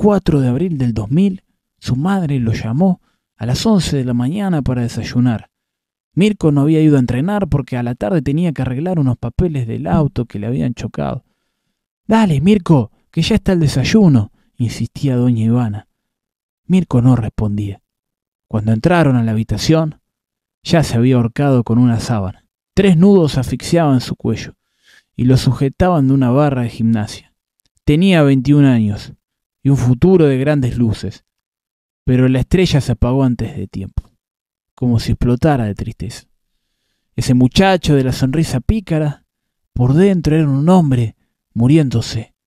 4 de abril del 2000, su madre lo llamó a las 11 de la mañana para desayunar. Mirko no había ido a entrenar porque a la tarde tenía que arreglar unos papeles del auto que le habían chocado. Dale, Mirko, que ya está el desayuno, insistía doña Ivana. Mirko no respondía. Cuando entraron a la habitación, ya se había ahorcado con una sábana. Tres nudos asfixiaban su cuello y lo sujetaban de una barra de gimnasia. Tenía 21 años un futuro de grandes luces. Pero la estrella se apagó antes de tiempo, como si explotara de tristeza. Ese muchacho de la sonrisa pícara, por dentro era un hombre muriéndose,